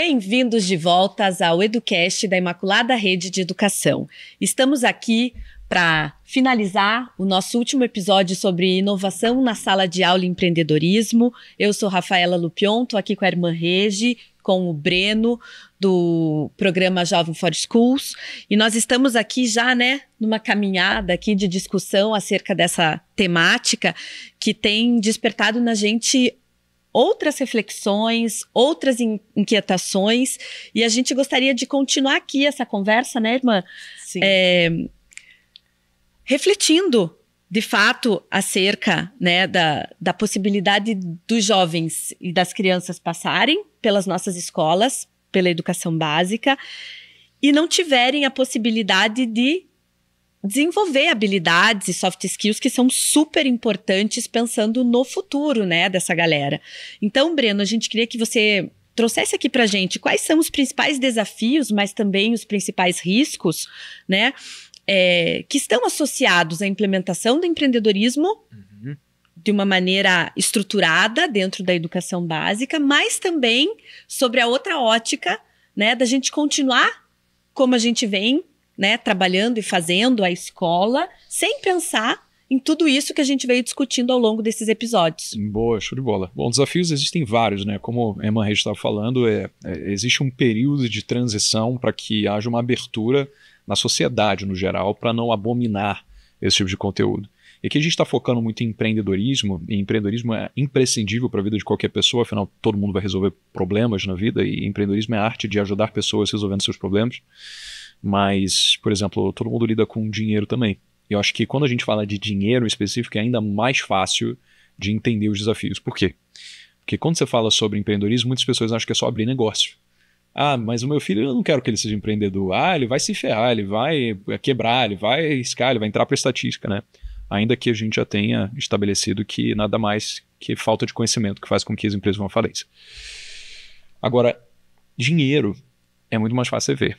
Bem-vindos de voltas ao Educast da Imaculada Rede de Educação. Estamos aqui para finalizar o nosso último episódio sobre inovação na sala de aula e empreendedorismo. Eu sou Rafaela Lupion, estou aqui com a irmã Rege, com o Breno, do programa Jovem for Schools. E nós estamos aqui já, né, numa caminhada aqui de discussão acerca dessa temática que tem despertado na gente outras reflexões, outras in inquietações. E a gente gostaria de continuar aqui essa conversa, né, irmã? Sim. É, refletindo de fato acerca né, da, da possibilidade dos jovens e das crianças passarem pelas nossas escolas, pela educação básica, e não tiverem a possibilidade de desenvolver habilidades e soft skills que são super importantes pensando no futuro, né, dessa galera. Então, Breno, a gente queria que você trouxesse aqui para gente quais são os principais desafios, mas também os principais riscos, né, é, que estão associados à implementação do empreendedorismo uhum. de uma maneira estruturada dentro da educação básica, mas também sobre a outra ótica, né, da gente continuar como a gente vem né, trabalhando e fazendo a escola, sem pensar em tudo isso que a gente veio discutindo ao longo desses episódios. Boa, show de bola. Bom, desafios existem vários, né? Como a Emma Reis estava falando, é, é, existe um período de transição para que haja uma abertura na sociedade no geral para não abominar esse tipo de conteúdo. E aqui a gente está focando muito em empreendedorismo, e empreendedorismo é imprescindível para a vida de qualquer pessoa, afinal, todo mundo vai resolver problemas na vida, e empreendedorismo é a arte de ajudar pessoas resolvendo seus problemas. Mas, por exemplo, todo mundo lida com dinheiro também. E eu acho que quando a gente fala de dinheiro em específico, é ainda mais fácil de entender os desafios. Por quê? Porque quando você fala sobre empreendedorismo, muitas pessoas acham que é só abrir negócio. Ah, mas o meu filho, eu não quero que ele seja empreendedor. Ah, ele vai se ferrar, ele vai quebrar, ele vai escalar, ele vai entrar para estatística, né? Ainda que a gente já tenha estabelecido que nada mais que falta de conhecimento que faz com que as empresas vão à falência. Agora, dinheiro é muito mais fácil você ver.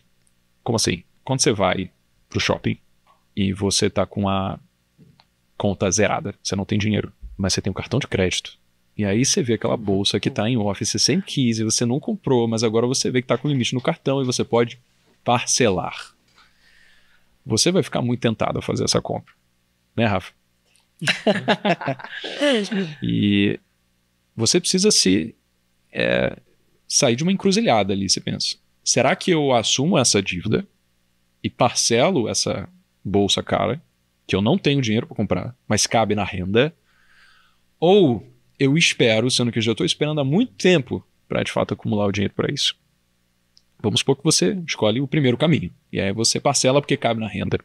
Como assim? Quando você vai pro shopping e você tá com a conta zerada, você não tem dinheiro, mas você tem um cartão de crédito. E aí você vê aquela bolsa que tá em Office e você não comprou, mas agora você vê que tá com limite no cartão e você pode parcelar. Você vai ficar muito tentado a fazer essa compra. Né, Rafa? É e você precisa se é, sair de uma encruzilhada ali, você pensa será que eu assumo essa dívida e parcelo essa bolsa cara, que eu não tenho dinheiro para comprar, mas cabe na renda? Ou eu espero, sendo que eu já estou esperando há muito tempo para de fato acumular o dinheiro para isso? Vamos supor que você escolhe o primeiro caminho, e aí você parcela porque cabe na renda.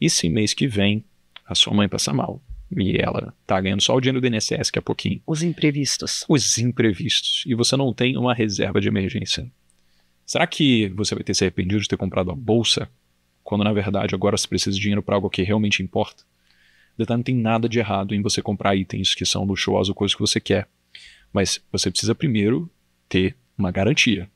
E se mês que vem a sua mãe passa mal, e ela tá ganhando só o dinheiro do INSS, que é pouquinho. Os imprevistos. Os imprevistos. E você não tem uma reserva de emergência. Será que você vai ter se arrependido de ter comprado a bolsa, quando na verdade agora você precisa de dinheiro para algo que realmente importa? Detalhe, não tem nada de errado em você comprar itens que são luxuosos ou coisas que você quer. Mas você precisa primeiro ter uma garantia.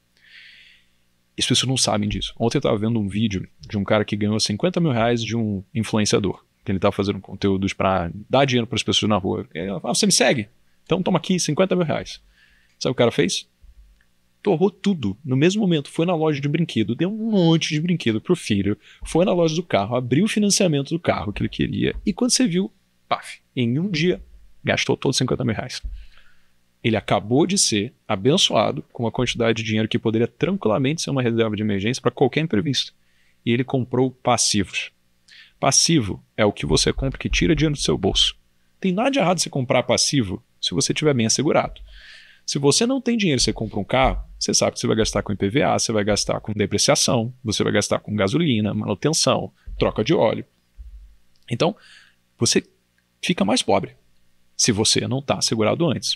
As pessoas não sabem disso. Ontem eu estava vendo um vídeo de um cara que ganhou 50 mil reais de um influenciador. Que ele estava fazendo conteúdos para dar dinheiro para as pessoas na rua. Ele falou, ah, você me segue? Então toma aqui 50 mil reais. Sabe o que o cara fez? torrou tudo no mesmo momento. Foi na loja de brinquedo, deu um monte de brinquedo pro filho, foi na loja do carro, abriu o financiamento do carro que ele queria. E quando você viu, paf, em um dia, gastou todos 50 mil reais. Ele acabou de ser abençoado com uma quantidade de dinheiro que poderia tranquilamente ser uma reserva de emergência para qualquer imprevisto. E ele comprou passivos. Passivo é o que você compra que tira dinheiro do seu bolso. Tem nada de errado você comprar passivo se você tiver bem assegurado. Se você não tem dinheiro, você compra um carro, você sabe que você vai gastar com IPVA, você vai gastar com depreciação, você vai gastar com gasolina, manutenção, troca de óleo. Então, você fica mais pobre se você não está segurado antes.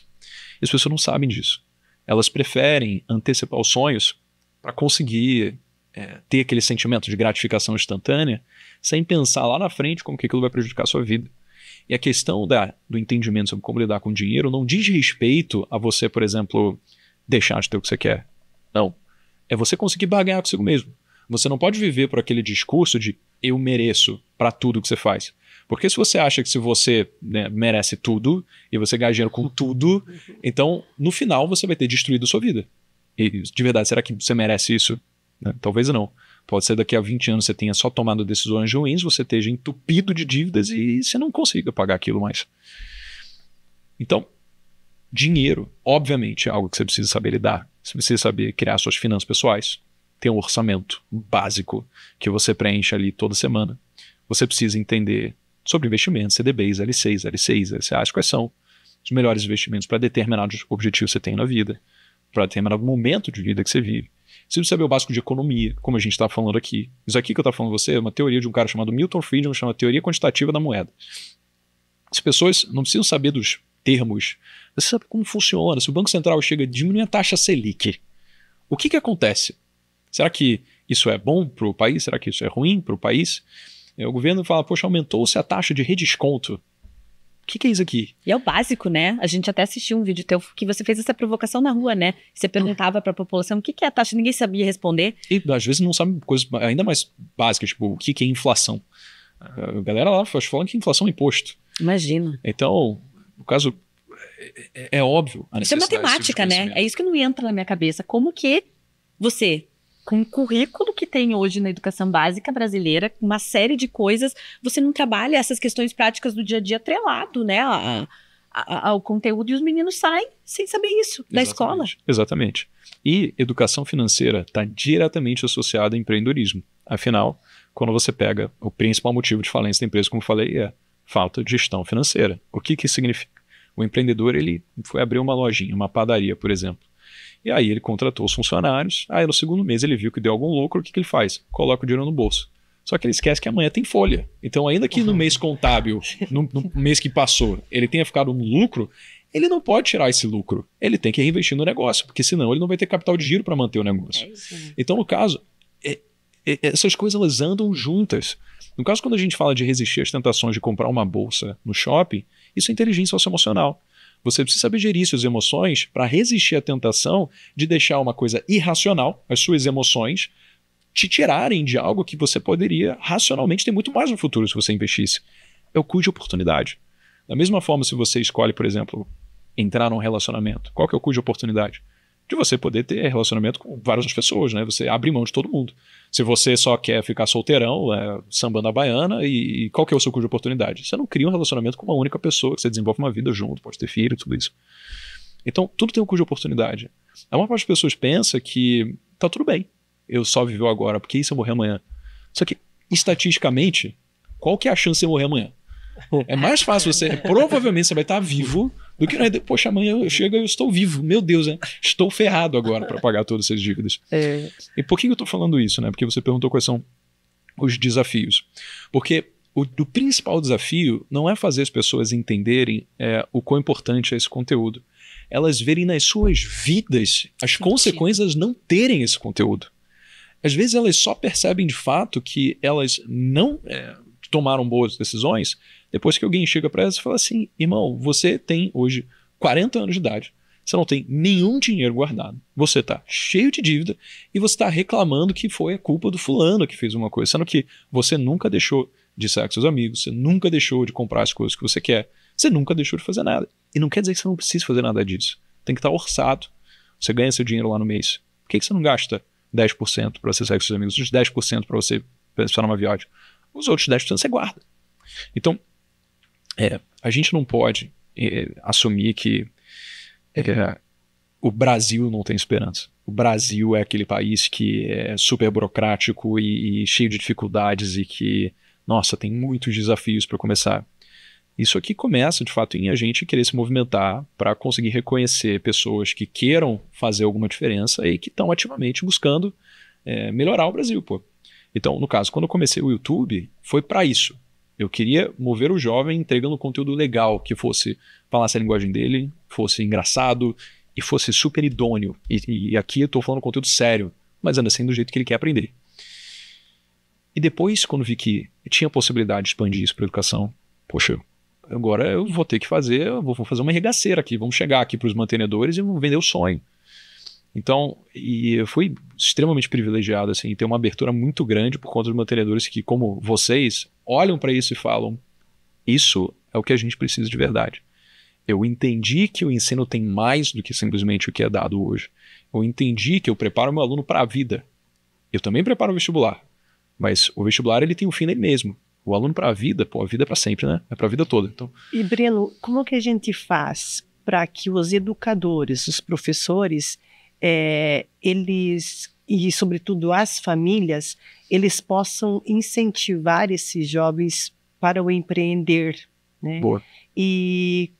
E as pessoas não sabem disso. Elas preferem antecipar os sonhos para conseguir é, ter aquele sentimento de gratificação instantânea sem pensar lá na frente como que aquilo vai prejudicar a sua vida. E a questão da, do entendimento sobre como lidar com dinheiro não diz respeito a você, por exemplo, deixar de ter o que você quer. Não. É você conseguir barganhar consigo mesmo. Você não pode viver por aquele discurso de eu mereço para tudo que você faz. Porque se você acha que se você né, merece tudo e você ganha dinheiro com tudo, então no final você vai ter destruído a sua vida. E de verdade, será que você merece isso? Né? Talvez não. Pode ser daqui a 20 anos você tenha só tomado decisões ruins, você esteja entupido de dívidas e você não consiga pagar aquilo mais. Então, dinheiro, obviamente, é algo que você precisa saber lidar. Você precisa saber criar suas finanças pessoais. Tem um orçamento básico que você preenche ali toda semana. Você precisa entender sobre investimentos, CDBs, L6, L6, LCAs, quais são os melhores investimentos para determinados objetivos que você tem na vida para determinado momento de vida que você vive. Você precisa saber o básico de economia, como a gente está falando aqui. Isso aqui que eu estou falando você é uma teoria de um cara chamado Milton Friedman, chama Teoria Quantitativa da Moeda. As pessoas não precisam saber dos termos, você sabe como funciona. Se o Banco Central chega a diminuir a taxa Selic, o que, que acontece? Será que isso é bom para o país? Será que isso é ruim para o país? É, o governo fala, poxa, aumentou-se a taxa de redesconto que, que é isso aqui? E é o básico, né? A gente até assistiu um vídeo teu que você fez essa provocação na rua, né? Você perguntava para a população o que, que é a taxa, ninguém sabia responder. E às vezes não sabe coisas ainda mais básicas, tipo o que, que é inflação. A galera lá falando que inflação é imposto. Imagina. Então, no caso, é, é, é óbvio a necessidade. Isso é matemática, né? É isso que não entra na minha cabeça. Como que você com o currículo que tem hoje na educação básica brasileira, uma série de coisas, você não trabalha essas questões práticas do dia a dia atrelado, né? A, a, ao conteúdo e os meninos saem sem saber isso Exatamente. da escola. Exatamente. E educação financeira está diretamente associada a empreendedorismo. Afinal, quando você pega o principal motivo de falência da empresa, como eu falei, é falta de gestão financeira. O que que significa? O empreendedor ele foi abrir uma lojinha, uma padaria, por exemplo. E aí ele contratou os funcionários. Aí no segundo mês ele viu que deu algum lucro, o que, que ele faz? Coloca o dinheiro no bolso. Só que ele esquece que amanhã tem folha. Então, ainda que no uhum. mês contábil, no, no mês que passou, ele tenha ficado um lucro, ele não pode tirar esse lucro. Ele tem que reinvestir no negócio, porque senão ele não vai ter capital de giro para manter o negócio. É né? então, no caso, é, é, essas coisas elas andam juntas. No caso, quando a gente fala de resistir às tentações de comprar uma bolsa no shopping, isso é inteligência socioemocional. Você precisa saber gerir suas emoções para resistir à tentação de deixar uma coisa irracional, as suas emoções, te tirarem de algo que você poderia racionalmente ter muito mais no futuro se você investisse. É o custo de oportunidade. Da mesma forma, se você escolhe, por exemplo, entrar num relacionamento, qual que é o custo de oportunidade? de você poder ter relacionamento com várias pessoas, né? Você abre mão de todo mundo. Se você só quer ficar solteirão, é, sambando a baiana, e, e qual que é o seu custo de oportunidade? Você não cria um relacionamento com uma única pessoa, que você desenvolve uma vida junto, pode ter filho, tudo isso. Então, tudo tem um custo de oportunidade. A maior parte das pessoas pensa que tá tudo bem, eu só vivo agora, porque isso eu morrer amanhã. Só que, estatisticamente, qual que é a chance de eu morrer amanhã? É mais fácil você. Provavelmente você vai estar vivo do que, né, poxa, amanhã eu chego e eu estou vivo. Meu Deus, né? Estou ferrado agora para pagar todas essas dívidas. É. E por que eu estou falando isso, né? Porque você perguntou quais são os desafios. Porque o, o principal desafio não é fazer as pessoas entenderem é, o quão importante é esse conteúdo. Elas verem nas suas vidas as Entendi. consequências não terem esse conteúdo às vezes elas só percebem de fato que elas não é, que tomaram boas decisões, depois que alguém chega para elas e fala assim: irmão, você tem hoje 40 anos de idade, você não tem nenhum dinheiro guardado, você está cheio de dívida e você está reclamando que foi a culpa do fulano que fez uma coisa, sendo que você nunca deixou de sair com seus amigos, você nunca deixou de comprar as coisas que você quer, você nunca deixou de fazer nada. E não quer dizer que você não precisa fazer nada disso. Tem que estar tá orçado. Você ganha seu dinheiro lá no mês. Por que, que você não gasta 10% para você sair com seus amigos, 10% para você pensar numa viagem? os outros 10% você guarda. Então, é, a gente não pode é, assumir que é, o Brasil não tem esperança. O Brasil é aquele país que é super burocrático e, e cheio de dificuldades e que, nossa, tem muitos desafios para começar. Isso aqui começa, de fato, em a gente querer se movimentar para conseguir reconhecer pessoas que queiram fazer alguma diferença e que estão ativamente buscando é, melhorar o Brasil, pô. Então, no caso, quando eu comecei o YouTube, foi para isso. Eu queria mover o jovem entregando conteúdo legal, que fosse falasse a linguagem dele, fosse engraçado e fosse super idôneo. E, e aqui eu tô falando conteúdo sério, mas ainda assim do jeito que ele quer aprender. E depois, quando vi que tinha a possibilidade de expandir isso para educação, poxa, agora eu vou ter que fazer, vou fazer uma regaceira aqui, vamos chegar aqui para os mantenedores e vamos vender o sonho. Então, e eu fui extremamente privilegiado, assim, ter uma abertura muito grande por conta de mantenedores que, como vocês, olham para isso e falam: isso é o que a gente precisa de verdade. Eu entendi que o ensino tem mais do que simplesmente o que é dado hoje. Eu entendi que eu preparo meu aluno para a vida. Eu também preparo o vestibular, mas o vestibular ele tem um fim nele mesmo. O aluno para a vida, pô, a vida é para sempre, né? É para a vida toda. Então... E Breno, como que a gente faz para que os educadores, os professores, é, eles e sobretudo as famílias eles possam incentivar esses jovens para o empreender, né? Boa. E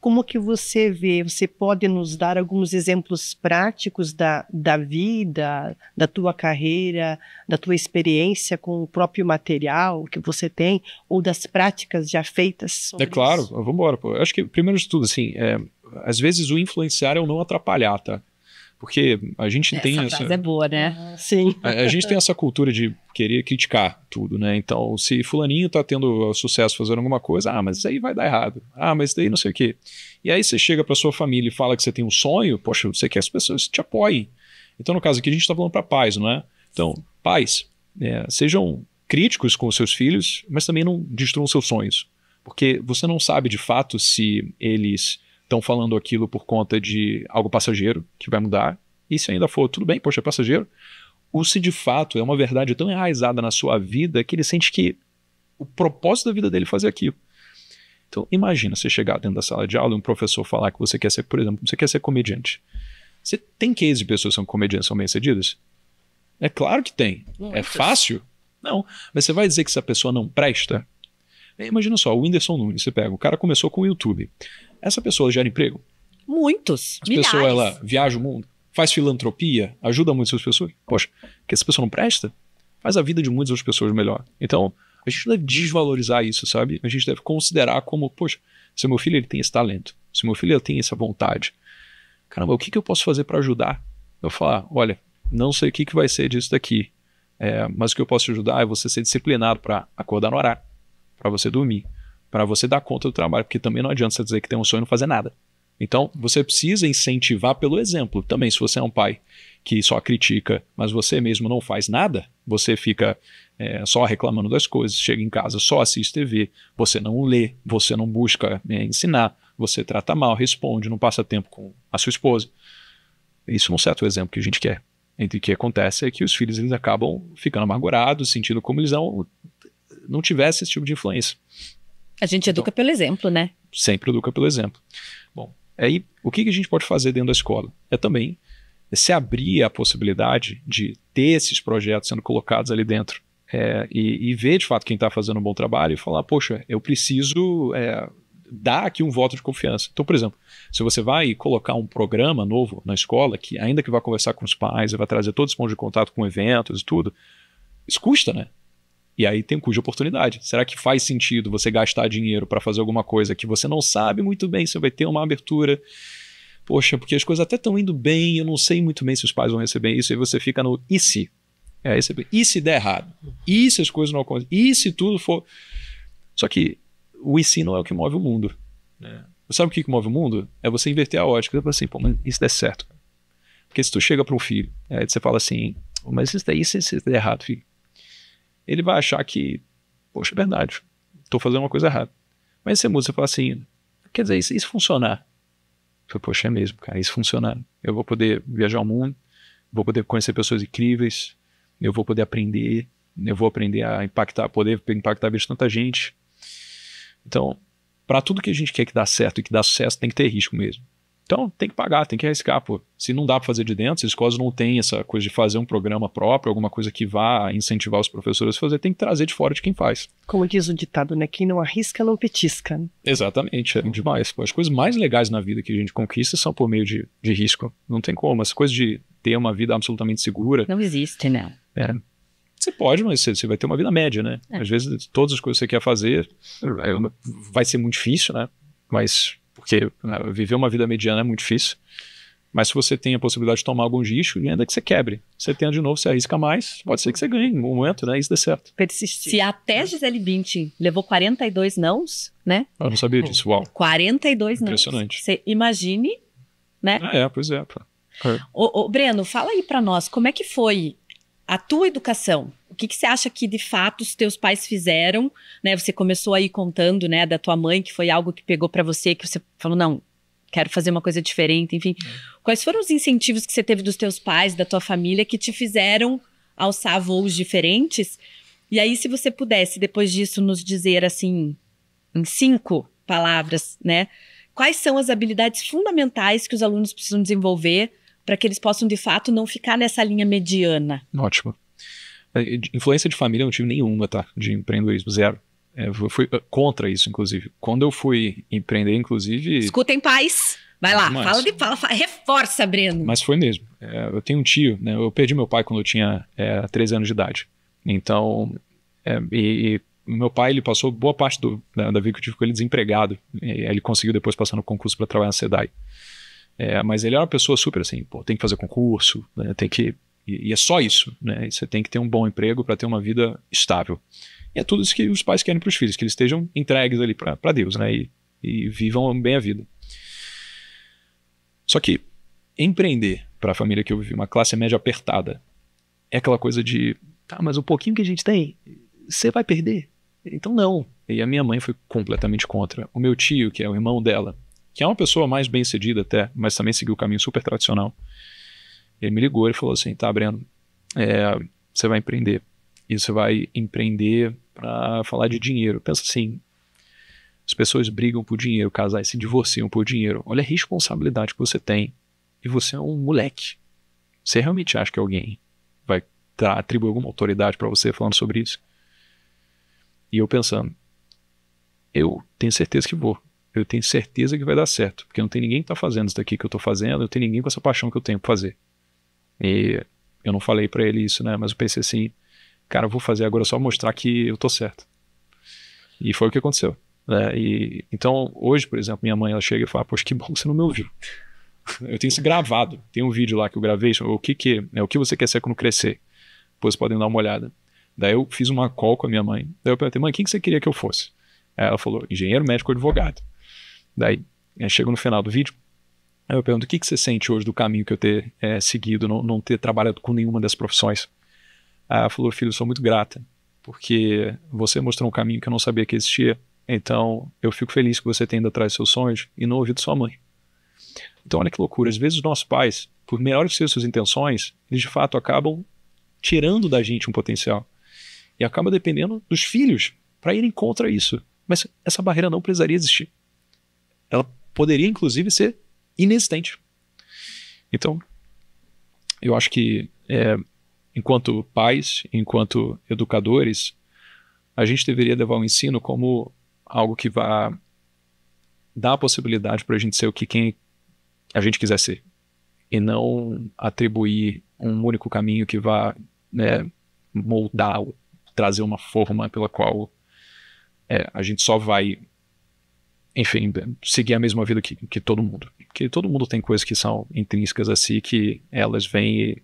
como que você vê? Você pode nos dar alguns exemplos práticos da, da vida, da tua carreira, da tua experiência com o próprio material que você tem ou das práticas já feitas? é claro, vamos embora. Eu acho que primeiro de tudo, assim, é, às vezes o influenciar é o não atrapalhar, tá? Porque a gente essa tem essa. é boa, né? Ah, sim. A, a, gente tem essa cultura de querer criticar tudo, né? Então, se Fulaninho tá tendo sucesso fazendo alguma coisa, ah, mas isso aí vai dar errado. Ah, mas daí não sei o quê. E aí você chega para sua família e fala que você tem um sonho, poxa, você quer que as pessoas te apoiem. Então, no caso aqui, a gente está falando para pais, não é? Então, pais, é, sejam críticos com os seus filhos, mas também não destruam seus sonhos. Porque você não sabe de fato se eles estão falando aquilo por conta de algo passageiro que vai mudar. E se ainda for, tudo bem, poxa, é passageiro. Ou se de fato é uma verdade tão enraizada na sua vida que ele sente que o propósito da vida dele é fazer aquilo. Então, imagina você chegar dentro da sala de aula e um professor falar que você quer ser, por exemplo, você quer ser comediante. Você tem case de pessoas que são comediantes são bem-sucedidas? É claro que tem. é fácil? Não. Mas você vai dizer que essa pessoa não presta? Imagina só, o Whindersson Nunes, você pega, o cara começou com o YouTube. Essa pessoa gera emprego? Muitos. a milhares. pessoa ela viaja o mundo, faz filantropia, ajuda muitas pessoas. Poxa, que essa pessoa não presta, faz a vida de muitas outras pessoas melhor. Então, a gente deve desvalorizar isso, sabe? A gente deve considerar como, poxa, se meu filho ele tem esse talento, se meu filho ele tem essa vontade, caramba, o que, que eu posso fazer para ajudar? Eu falar, olha, não sei o que, que vai ser disso daqui, é, mas o que eu posso ajudar é você ser disciplinado para acordar no horário, para você dormir, para você dar conta do trabalho, porque também não adianta você dizer que tem um sonho e não fazer nada. Então, você precisa incentivar pelo exemplo. Também, se você é um pai que só critica, mas você mesmo não faz nada, você fica é, só reclamando das coisas, chega em casa, só assiste TV, você não lê, você não busca é, ensinar, você trata mal, responde, não passa tempo com a sua esposa. Isso é um certo exemplo que a gente quer. Entre o que acontece é que os filhos eles acabam ficando amargurados, sentindo como eles não, não tivessem esse tipo de influência. A gente então, educa pelo exemplo, né? Sempre educa pelo exemplo. Bom, aí o que, que a gente pode fazer dentro da escola? É também se abrir a possibilidade de ter esses projetos sendo colocados ali dentro. É, e, e, ver de fato quem está fazendo um bom trabalho e falar, poxa, eu preciso é, dar aqui um voto de confiança. Então, por exemplo, se você vai colocar um programa novo na escola, que ainda que vá conversar com os pais, vai trazer todos os pontos de contato com eventos e tudo, isso custa, né? E aí tem o custo de oportunidade. Será que faz sentido você gastar dinheiro para fazer alguma coisa que você não sabe muito bem se vai ter uma abertura? Poxa, porque as coisas até estão indo bem, eu não sei muito bem se os pais vão receber isso, e você fica no e se? É, esse, e se der errado? E se as coisas não acontecerem? E se tudo for. Só que o e se não é o que move o mundo. É. Sabe o que, move o mundo? É você inverter a ótica. Você fala assim, pô, mas isso der certo. Porque se tu chega para um filho, aí você fala assim, mas isso daí, se, isso der errado, filho, ele vai achar que, poxa, é verdade, estou fazendo uma coisa errada. Mas você muda, você fala assim, quer dizer, isso, isso funcionar? Falei, poxa, é mesmo, cara, isso funcionar. Eu vou poder viajar o mundo, vou poder conhecer pessoas incríveis, eu vou poder aprender, eu vou aprender a impactar, poder impactar a vida de tanta gente. Então, para tudo que a gente quer que dá certo e que dá sucesso, tem que ter risco mesmo. Então tem que pagar, tem que arriscar, pô. Se não dá para fazer de dentro, se as escolas não tem essa coisa de fazer um programa próprio, alguma coisa que vá incentivar os professores a fazer, tem que trazer de fora de quem faz. Como diz o ditado, né? Quem não arrisca, não petisca. Né? Exatamente, é demais. Pô. As coisas mais legais na vida que a gente conquista são por meio de, de risco. Não tem como. Essa coisa de ter uma vida absolutamente segura. Não existe, né? É. Você pode, mas você, você vai ter uma vida média, né? É. Às vezes, todas as coisas que você quer fazer vai ser muito difícil, né? Mas porque né, viver uma vida mediana é muito difícil. Mas se você tem a possibilidade de tomar alguns riscos, ainda que você quebre. Você tenha de novo, você arrisca mais, pode ser que você ganhe no momento, né? Isso dê certo. Persistir. Se até Gisele Bündchen levou 42 nãos, né? Eu não sabia é, disso, uau. 42 Impressionante. nãos. Impressionante. Você imagine, né? Ah, é, pois é. É. o, Breno, fala aí para nós, como é que foi a tua educação, o que, que você acha que de fato os teus pais fizeram? Né? Você começou aí contando, né, da tua mãe, que foi algo que pegou para você, que você falou, não, quero fazer uma coisa diferente, enfim. Uhum. Quais foram os incentivos que você teve dos teus pais, da tua família, que te fizeram alçar voos diferentes? E aí, se você pudesse, depois disso, nos dizer assim, em cinco palavras, né? Quais são as habilidades fundamentais que os alunos precisam desenvolver para que eles possam de fato não ficar nessa linha mediana. Ótimo. É, influência de família eu não tive nenhuma, tá? De empreendedorismo, zero. É, eu fui contra isso, inclusive. Quando eu fui empreender, inclusive. Escutem pais, Vai lá, Mas, fala de fala, fala, reforça, Breno. Mas foi mesmo. É, eu tenho um tio, né? Eu perdi meu pai quando eu tinha é, 13 anos de idade. Então, é, e, e, meu pai, ele passou boa parte do, da, da vida que eu tive com ele desempregado. ele conseguiu depois passar no concurso para trabalhar na SEDAI. É, mas ele era é uma pessoa super assim, pô, tem que fazer concurso, né, tem que. E, e, é só isso, né? E você tem que ter um bom emprego para ter uma vida estável. E é tudo isso que os pais querem para os filhos, que eles estejam entregues ali para Deus, né? E, e vivam bem a vida. Só que empreender para a família que eu vivi, uma classe média apertada, é aquela coisa de, tá, mas o pouquinho que a gente tem, você vai perder. Então não. E a minha mãe foi completamente contra. O meu tio, que é o irmão dela, que é uma pessoa mais bem sucedida até, mas também seguiu o caminho super tradicional. Ele me ligou e falou assim: tá, Breno, é, você vai empreender. E você vai empreender para falar de dinheiro. Pensa assim: as pessoas brigam por dinheiro, casais se divorciam por dinheiro. Olha a responsabilidade que você tem. E você é um moleque. Você realmente acha que alguém vai dar, atribuir alguma autoridade para você falando sobre isso? E eu pensando, eu tenho certeza que vou eu tenho certeza que vai dar certo, porque não tem ninguém que está fazendo isso daqui que eu estou fazendo, não tem ninguém com essa paixão que eu tenho para fazer. E eu não falei para ele isso, né? Mas eu pensei assim, cara, eu vou fazer agora só mostrar que eu estou certo. E foi o que aconteceu. Né? E, então, hoje, por exemplo, minha mãe ela chega e fala: Poxa, que bom que você não me ouviu. eu tenho isso gravado. Tem um vídeo lá que eu gravei, o que, que, né, o que você quer ser quando crescer? Depois podem dar uma olhada. Daí eu fiz uma call com a minha mãe. Daí eu perguntei, mãe, quem que você queria que eu fosse? ela falou, engenheiro, médico, ou advogado. Daí, né, chego no final do vídeo, Aí eu pergunto: o que, que você sente hoje do caminho que eu ter é, seguido, não, não, ter trabalhado com nenhuma das profissões? Aí ela falou: filho, sou muito grata, porque você mostrou um caminho que eu não sabia que existia. Então eu fico feliz que você tenha ido atrás dos seus sonhos e não ouvido sua mãe. Então olha que loucura: às vezes os nossos pais, por melhores que sejam suas intenções, eles de fato acabam tirando da gente um potencial e acaba dependendo dos filhos para irem contra isso. Mas essa barreira não precisaria existir ela poderia inclusive ser inexistente. Então, eu acho que é, enquanto pais, enquanto educadores, a gente deveria levar o ensino como algo que vá dar a possibilidade para a gente ser o que quem a gente quiser ser e não atribuir um único caminho que vá né, moldar, trazer uma forma pela qual é, a gente só vai enfim, seguir a mesma vida que, que todo mundo. Porque todo mundo tem coisas que são intrínsecas a si, que elas vêm e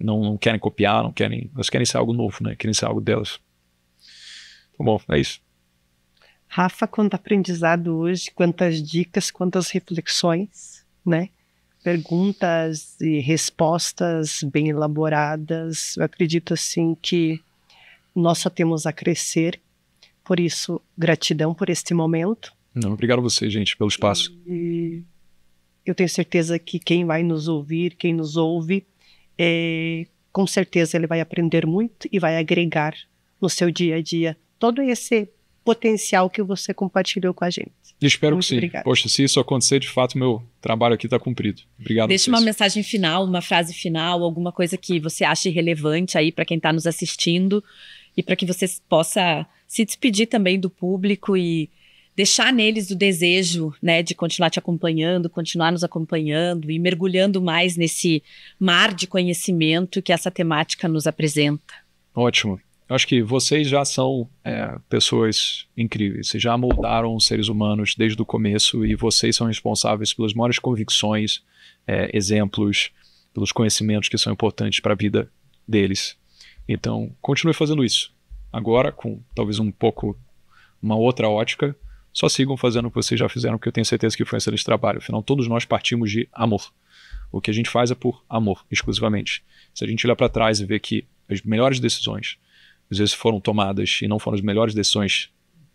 não, não querem copiar, não querem, elas querem ser algo novo, né? Querem ser algo delas. Tá bom, é isso. Rafa, quanto aprendizado hoje, quantas dicas, quantas reflexões, né? Perguntas e respostas bem elaboradas. Eu acredito, assim, que nós só temos a crescer por isso, gratidão por este momento. Não, obrigado a você, gente, pelo espaço. E eu tenho certeza que quem vai nos ouvir, quem nos ouve, é, com certeza ele vai aprender muito e vai agregar no seu dia a dia todo esse potencial que você compartilhou com a gente. Espero muito que sim. Obrigado. Poxa, se isso acontecer, de fato, meu trabalho aqui está cumprido. Obrigado. Deixa uma mensagem final, uma frase final, alguma coisa que você ache relevante aí para quem está nos assistindo e para que você possa se despedir também do público e deixar neles o desejo, né, de continuar te acompanhando, continuar nos acompanhando e mergulhando mais nesse mar de conhecimento que essa temática nos apresenta. Ótimo. Eu acho que vocês já são é, pessoas incríveis. Vocês já moldaram os seres humanos desde o começo e vocês são responsáveis pelas maiores convicções, é, exemplos, pelos conhecimentos que são importantes para a vida deles. Então, continue fazendo isso. Agora, com talvez um pouco uma outra ótica, só sigam fazendo o que vocês já fizeram, porque eu tenho certeza que foi um excelente trabalho. Afinal, todos nós partimos de amor. O que a gente faz é por amor, exclusivamente. Se a gente olhar para trás e ver que as melhores decisões às vezes foram tomadas e não foram as melhores decisões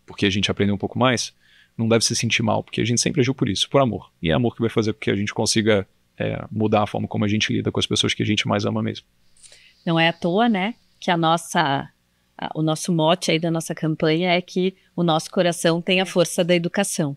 porque a gente aprendeu um pouco mais, não deve se sentir mal, porque a gente sempre agiu por isso, por amor. E é amor que vai fazer com que a gente consiga é, mudar a forma como a gente lida com as pessoas que a gente mais ama mesmo. Não é à toa, né, que a nossa o nosso mote aí da nossa campanha é que o nosso coração tem a força da educação,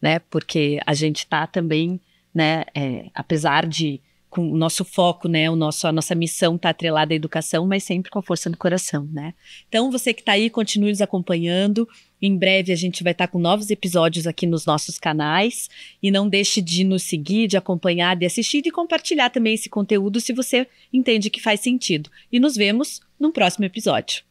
né? Porque a gente está também, né? É, apesar de com o nosso foco, né? O nosso, a nossa missão está atrelada à educação, mas sempre com a força do coração, né? Então, você que está aí, continue nos acompanhando. Em breve a gente vai estar tá com novos episódios aqui nos nossos canais. E não deixe de nos seguir, de acompanhar, de assistir e de compartilhar também esse conteúdo se você entende que faz sentido. E nos vemos num próximo episódio.